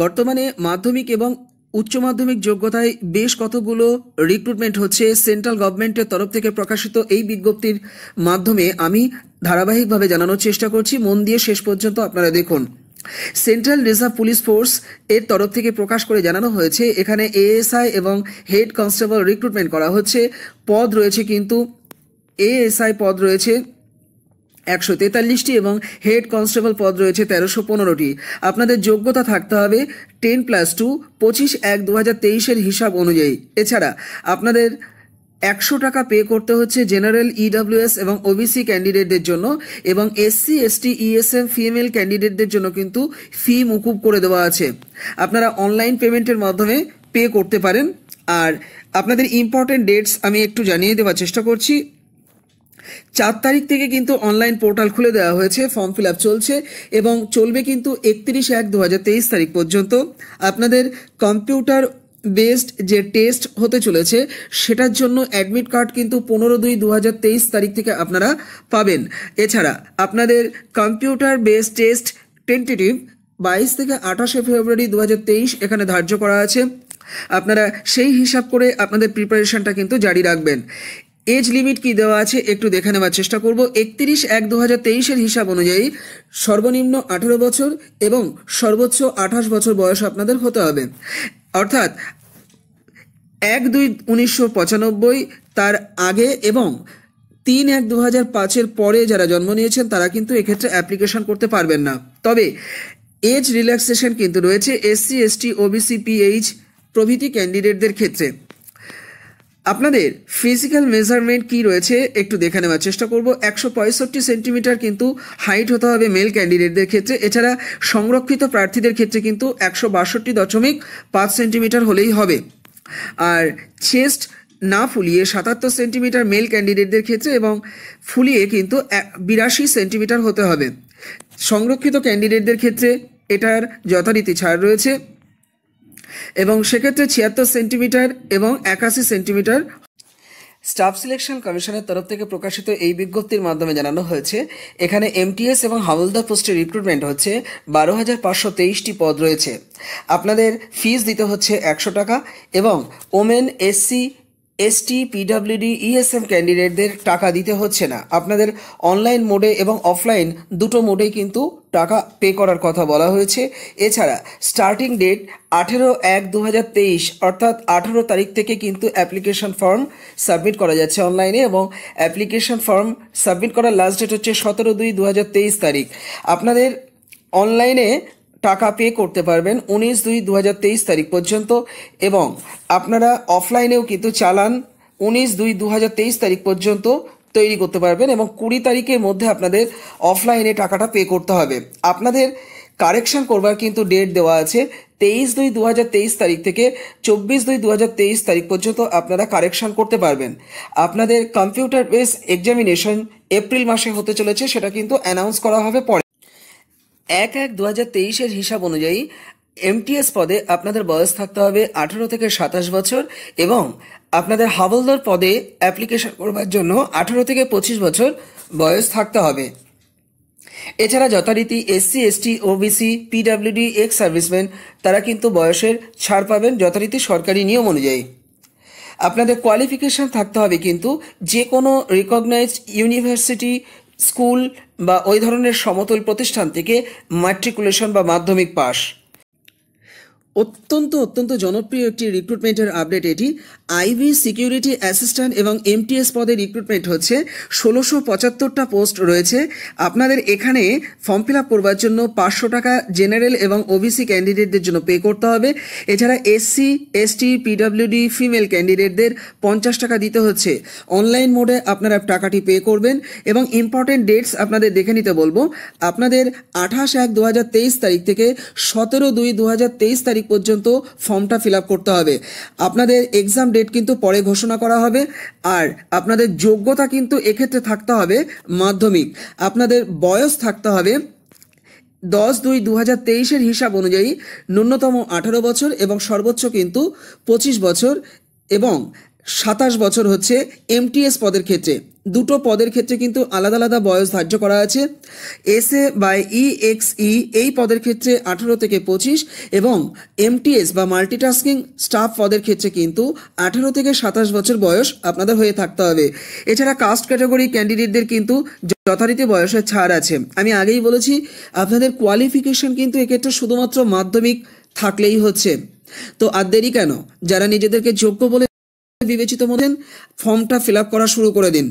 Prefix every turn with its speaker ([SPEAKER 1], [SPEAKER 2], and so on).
[SPEAKER 1] বর্তমানে মাধ্যমিক এবং উচ্চ মাধ্যমিক যোগ্যতায় বেশ কতগুলো রিক্রুটমেন্ট হচ্ছে সেন্ট্রাল গভর্নমেন্টের তরফ থেকে প্রকাশিত এই বিজ্ঞপ্তির মাধ্যমে আমি ধারাবাহিকভাবে জানানোর চেষ্টা করছি মন দিয়ে শেষ পর্যন্ত আপনারা দেখুন সেন্ট্রাল রিজার্ভ পুলিশ ফোর্স এর তরফ থেকে প্রকাশ করে জানানো হয়েছে এখানে এএসআই এবং হেড কনস্টেবল রিক্রুটমেন্ট করা হচ্ছে পদ রয়েছে কিন্তু এএসআই পদ রয়েছে একশো তেতাল্লিশটি এবং হেড কনস্টেবল পদ রয়েছে তেরোশো পনেরোটি আপনাদের যোগ্যতা থাকতে হবে টেন প্লাস টু পঁচিশ এক দু হাজার তেইশের হিসাব অনুযায়ী এছাড়া আপনাদের একশো টাকা পে করতে হচ্ছে জেনারেল ইডাব্লিউএস এবং ওবিসি ক্যান্ডিডেটদের জন্য এবং এসসি এসটি ইএসএম ফিমেল ক্যান্ডিডেটদের জন্য কিন্তু ফি মুকুব করে দেওয়া আছে আপনারা অনলাইন পেমেন্টের মাধ্যমে পে করতে পারেন আর আপনাদের ইম্পর্টেন্ট ডেটস আমি একটু জানিয়ে দেওয়ার চেষ্টা করছি চার তারিখ থেকে কিন্তু অনলাইন পোর্টাল খুলে দেওয়া হয়েছে ফর্ম ফিল আপ চলছে এবং চলবে কিন্তু একত্রিশ এক দু তারিখ পর্যন্ত আপনাদের কম্পিউটার বেসড যে টেস্ট হতে চলেছে সেটার জন্য অ্যাডমিট কার্ড কিন্তু পনেরো দুই দু তারিখ থেকে আপনারা পাবেন এছাড়া আপনাদের কম্পিউটার বেসড টেস্ট টেন্টেটিভ বাইশ থেকে আঠাশে ফেব্রুয়ারি দু এখানে ধার্য করা আছে আপনারা সেই হিসাব করে আপনাদের প্রিপারেশনটা কিন্তু জারি রাখবেন এজ লিমিট কি দেওয়া আছে একটু দেখে নেওয়ার চেষ্টা করব একত্রিশ এক দু হাজার তেইশের হিসাব অনুযায়ী সর্বনিম্ন আঠেরো বছর এবং সর্বোচ্চ আঠাশ বছর বয়স আপনাদের হতে হবে অর্থাৎ এক দুই উনিশশো পঁচানব্বই তার আগে এবং তিন এক দু হাজার পাঁচের পরে যারা জন্ম নিয়েছেন তারা কিন্তু এক্ষেত্রে অ্যাপ্লিকেশন করতে পারবেন না তবে এজ রিল্যাক্সেশন কিন্তু রয়েছে এসসি এসটি ওবিসি পিএইচ প্রভৃতি ক্যান্ডিডেটদের ক্ষেত্রে আপনাদের ফিজিক্যাল মেজারমেন্ট কি রয়েছে একটু দেখে নেওয়ার চেষ্টা করব একশো পঁয়ষট্টি সেন্টিমিটার কিন্তু হাইট হতে হবে মেল ক্যান্ডিডেটদের ক্ষেত্রে এছাড়া সংরক্ষিত প্রার্থীদের ক্ষেত্রে কিন্তু একশো বাষট্টি দশমিক পাঁচ সেন্টিমিটার হলেই হবে আর চেস্ট না ফুলিয়ে সাতাত্তর সেন্টিমিটার মেল ক্যান্ডিডেটদের ক্ষেত্রে এবং ফুলিয়ে কিন্তু বিরাশি সেন্টিমিটার হতে হবে সংরক্ষিত ক্যান্ডিডেটদের ক্ষেত্রে এটার যথারীতি ছাড় রয়েছে এবং সেক্ষেত্রে ছিয়াত্তর সেন্টিমিটার এবং একাশি সেন্টিমিটার স্টাফ সিলেকশন কমিশনের তরফ থেকে প্রকাশিত এই বিজ্ঞপ্তির মাধ্যমে জানানো হয়েছে এখানে এমটিএস এবং হাওলদার পোস্টের রিক্রুটমেন্ট হচ্ছে বারো হাজার পাঁচশো তেইশটি পদ রয়েছে আপনাদের ফিস দিতে হচ্ছে একশো টাকা এবং women SC ST PWD ESM ক্যান্ডিডেটদের টাকা দিতে হচ্ছে না আপনাদের অনলাইন মোডে এবং অফলাইন দুটো মোডেই কিন্তু টাকা পে করার কথা বলা হয়েছে এছাড়া স্টার্টিং ডেট আঠেরো এক দু অর্থাৎ আঠেরো তারিখ থেকে কিন্তু অ্যাপ্লিকেশন ফর্ম সাবমিট করা যাচ্ছে অনলাইনে এবং অ্যাপ্লিকেশন ফর্ম সাবমিট করার লাস্ট ডেট হচ্ছে সতেরো দুই দু তারিখ আপনাদের অনলাইনে টাকা পে করতে পারবেন উনিশ দুই দু তারিখ পর্যন্ত এবং আপনারা অফলাইনেও কিন্তু চালান উনিশ দুই দু তারিখ পর্যন্ত তৈরি করতে পারবেন এবং কুড়ি তারিখের মধ্যে আপনাদের অফলাইনে টাকাটা পে করতে হবে আপনাদের কারেকশন করবার কিন্তু ডেট দেওয়া আছে তেইশ দুই দু তারিখ থেকে চব্বিশ দুই দু তারিখ পর্যন্ত আপনারা কারেকশান করতে পারবেন আপনাদের কম্পিউটার বেস এক্সামিনেশন এপ্রিল মাসে হতে চলেছে সেটা কিন্তু অ্যানাউন্স করা হবে পরে এক এক দু হাজার তেইশের হিসাব অনুযায়ী এমটিএস পদে আপনাদের বয়স থাকতে হবে আঠারো থেকে সাতাশ বছর এবং আপনাদের হাবলদার পদে অ্যাপ্লিকেশন করবার জন্য আঠারো থেকে পঁচিশ বছর বয়স থাকতে হবে এছাড়া যথারীতি SC ST OBC PWD ex serviceman তারা কিন্তু বয়সের ছাড় পাবেন যথারীতি সরকারি নিয়ম অনুযায়ী আপনাদের কোয়ালিফিকেশান থাকতে হবে কিন্তু যে কোনো রিকগনাইজড ইউনিভার্সিটি স্কুল বা ওই ধরনের সমতল প্রতিষ্ঠান থেকে ম্যাট্রিকুলেশন বা মাধ্যমিক পাশ অত্যন্ত অত্যন্ত জনপ্রিয় একটি রিক্রুটমেন্টের আপডেট এটি আইবি সিকিউরিটি অ্যাসিস্ট্যান্ট এবং এমটিএস পদে রিক্রুটমেন্ট হচ্ছে ষোলোশো পঁচাত্তরটা পোস্ট রয়েছে আপনাদের এখানে ফর্ম ফিল আপ করবার জন্য পাঁচশো টাকা জেনারেল এবং ওবিসি ক্যান্ডিডেটদের জন্য পে করতে হবে এছাড়া এসসি এসটি পিডাব্লিউডি ফিমেল ক্যান্ডিডেটদের পঞ্চাশ টাকা দিতে হচ্ছে অনলাইন মোডে আপনারা টাকাটি পে করবেন এবং ইম্পর্টেন্ট ডেটস আপনাদের দেখে নিতে বলবো আপনাদের আঠাশ এক দু তারিখ থেকে সতেরো দুই দু তারিখ তারিখ পর্যন্ত ফর্মটা ফিল করতে হবে আপনাদের এক্সাম ডেট কিন্তু পরে ঘোষণা করা হবে আর আপনাদের যোগ্যতা কিন্তু এক্ষেত্রে থাকতে হবে মাধ্যমিক আপনাদের বয়স থাকতে হবে দশ দুই দু হাজার তেইশের হিসাব অনুযায়ী ন্যূনতম আঠারো বছর এবং সর্বোচ্চ কিন্তু পঁচিশ বছর এবং সাতাশ বছর হচ্ছে এমটিএস পদের ক্ষেত্রে দুটো পদের ক্ষেত্রে কিন্তু আলাদা আলাদা বয়স ধার্য করা আছে S A by E X E এই পদের ক্ষেত্রে আঠেরো থেকে পঁচিশ এবং এমটিএস বা মাল্টিটাস্কিং স্টাফ পদের ক্ষেত্রে কিন্তু আঠেরো থেকে সাতাশ বছর বয়স আপনাদের হয়ে থাকতে হবে এছাড়া কাস্ট ক্যাটাগরি ক্যান্ডিডেটদের কিন্তু যথারীতি বয়সের ছাড় আছে আমি আগেই বলেছি আপনাদের কোয়ালিফিকেশন কিন্তু এক্ষেত্রে শুধুমাত্র মাধ্যমিক থাকলেই হচ্ছে তো আর দেরি কেন যারা নিজেদেরকে যোগ্য বলে বিবেচিত মধ্যে ফর্মটা ফিল করা শুরু করে দিন